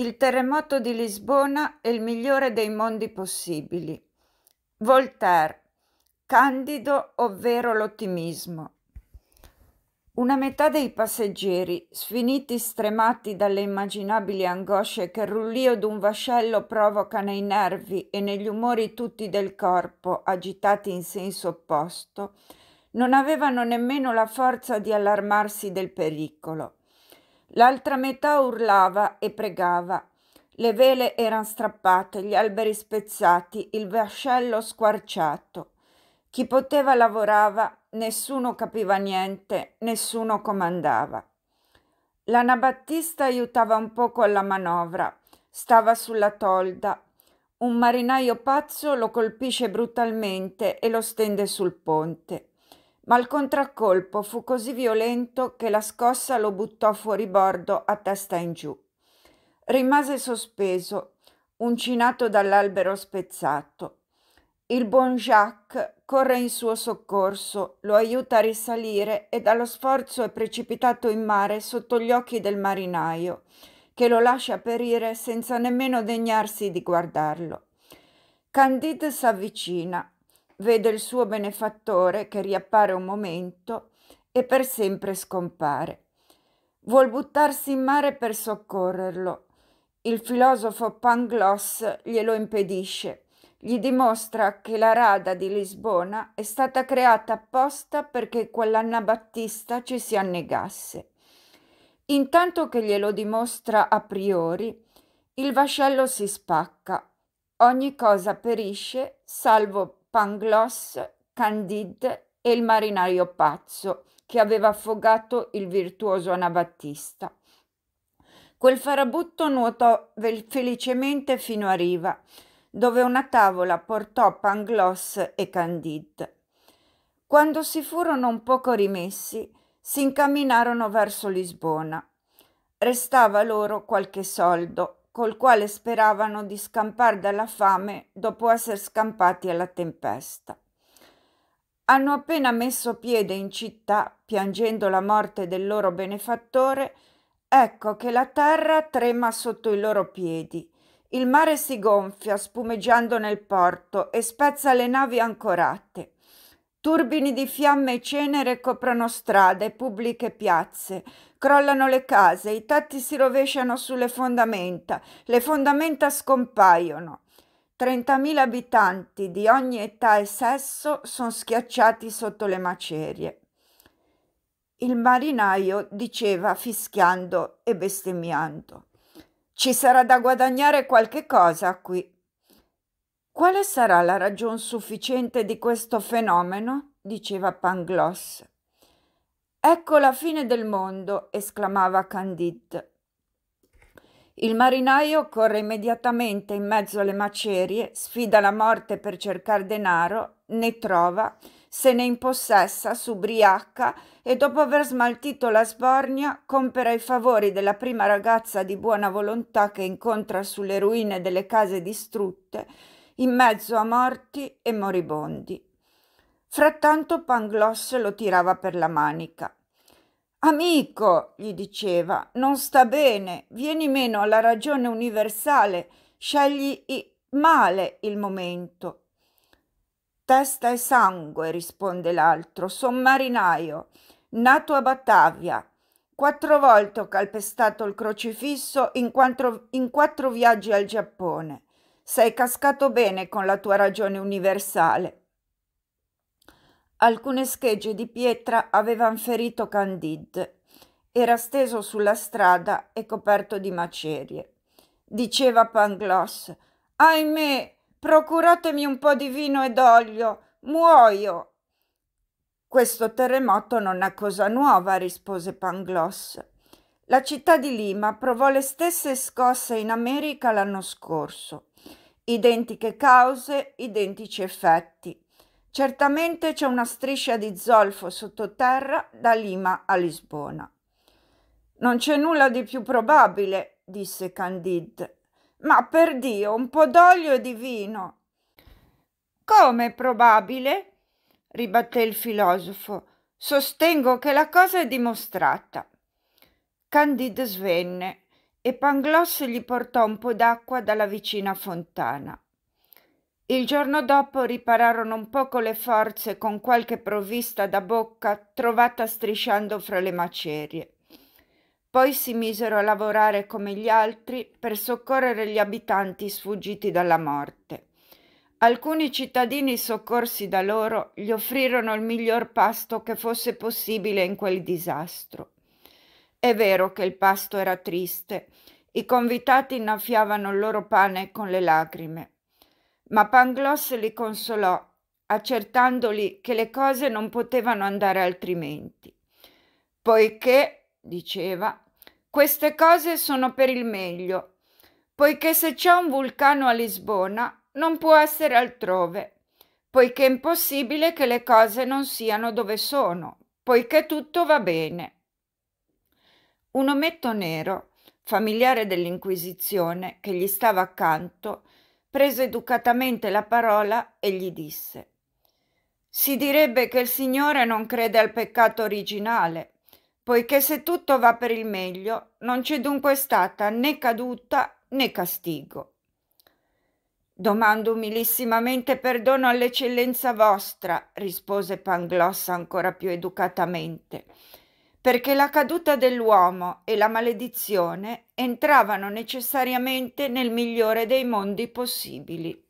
Il terremoto di Lisbona è il migliore dei mondi possibili. Voltaire, Candido, ovvero l'ottimismo. Una metà dei passeggeri, sfiniti stremati dalle immaginabili angosce che il rullio d'un vascello provoca nei nervi e negli umori tutti del corpo, agitati in senso opposto, non avevano nemmeno la forza di allarmarsi del pericolo. L'altra metà urlava e pregava. Le vele erano strappate, gli alberi spezzati, il vascello squarciato. Chi poteva lavorava, nessuno capiva niente, nessuno comandava. L'anabattista aiutava un poco alla manovra, stava sulla tolda. Un marinaio pazzo lo colpisce brutalmente e lo stende sul ponte ma il contraccolpo fu così violento che la scossa lo buttò fuori bordo a testa in giù. Rimase sospeso, uncinato dall'albero spezzato. Il buon Jacques corre in suo soccorso, lo aiuta a risalire e dallo sforzo è precipitato in mare sotto gli occhi del marinaio, che lo lascia perire senza nemmeno degnarsi di guardarlo. Candide s'avvicina, vede il suo benefattore che riappare un momento e per sempre scompare. Vuol buttarsi in mare per soccorrerlo. Il filosofo Pangloss glielo impedisce. Gli dimostra che la rada di Lisbona è stata creata apposta perché quell'Annabattista ci si annegasse. Intanto che glielo dimostra a priori, il vascello si spacca, ogni cosa perisce salvo Pangloss, Candide e il marinaio pazzo che aveva affogato il virtuoso Anabattista. Quel farabutto nuotò felicemente fino a riva, dove una tavola portò Pangloss e Candide. Quando si furono un poco rimessi, si incamminarono verso Lisbona. Restava loro qualche soldo col quale speravano di scampar dalla fame dopo essere scampati alla tempesta. Hanno appena messo piede in città, piangendo la morte del loro benefattore, ecco che la terra trema sotto i loro piedi. Il mare si gonfia spumeggiando nel porto e spezza le navi ancorate. Turbini di fiamme e cenere coprono strade, pubbliche piazze, crollano le case, i tetti si rovesciano sulle fondamenta, le fondamenta scompaiono. 30.000 abitanti di ogni età e sesso sono schiacciati sotto le macerie. Il marinaio diceva fischiando e bestemmiando. Ci sarà da guadagnare qualche cosa qui. Quale sarà la ragion sufficiente di questo fenomeno? diceva Pangloss. Ecco la fine del mondo, esclamava Candide. Il marinaio corre immediatamente in mezzo alle macerie, sfida la morte per cercare denaro, ne trova, se ne impossessa, s'ubriaca e dopo aver smaltito la sbornia compera i favori della prima ragazza di buona volontà che incontra sulle ruine delle case distrutte in mezzo a morti e moribondi. Frattanto Pangloss lo tirava per la manica. Amico, gli diceva, non sta bene, vieni meno alla ragione universale, scegli male il momento. Testa e sangue, risponde l'altro, son marinaio, nato a Batavia. Quattro volte ho calpestato il crocifisso in quattro, in quattro viaggi al Giappone. Sei cascato bene con la tua ragione universale. Alcune schegge di pietra avevano ferito Candide. Era steso sulla strada e coperto di macerie. Diceva Pangloss: Ahimè, procuratemi un po' di vino ed olio, muoio. Questo terremoto non è cosa nuova, rispose Pangloss. La città di Lima provò le stesse scosse in America l'anno scorso. Identiche cause, identici effetti. Certamente c'è una striscia di zolfo sottoterra da Lima a Lisbona. Non c'è nulla di più probabile, disse Candide. Ma per Dio, un po' d'olio e di vino. Come probabile? ribatté il filosofo. Sostengo che la cosa è dimostrata. Candide svenne e Pangloss gli portò un po' d'acqua dalla vicina fontana. Il giorno dopo ripararono un poco le forze con qualche provvista da bocca trovata strisciando fra le macerie. Poi si misero a lavorare come gli altri per soccorrere gli abitanti sfuggiti dalla morte. Alcuni cittadini soccorsi da loro gli offrirono il miglior pasto che fosse possibile in quel disastro. È vero che il pasto era triste, i convitati innaffiavano il loro pane con le lacrime, ma Pangloss li consolò, accertandoli che le cose non potevano andare altrimenti. Poiché, diceva, queste cose sono per il meglio, poiché se c'è un vulcano a Lisbona non può essere altrove, poiché è impossibile che le cose non siano dove sono, poiché tutto va bene un ometto nero, familiare dell'Inquisizione, che gli stava accanto, prese educatamente la parola e gli disse Si direbbe che il Signore non crede al peccato originale, poiché se tutto va per il meglio, non c'è dunque stata né caduta né castigo. Domando umilissimamente perdono all'eccellenza vostra, rispose Pangloss ancora più educatamente perché la caduta dell'uomo e la maledizione entravano necessariamente nel migliore dei mondi possibili.